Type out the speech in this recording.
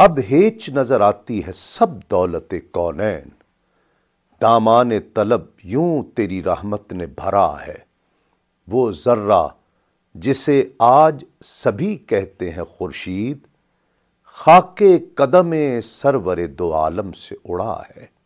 अब हेच नजर आती है सब दौलत कौनैन दामान तलब यूं तेरी रहमत ने भरा है वो जर्रा जिसे आज सभी कहते हैं खुर्शीद खाके कदम सरवरे दो आलम से उड़ा है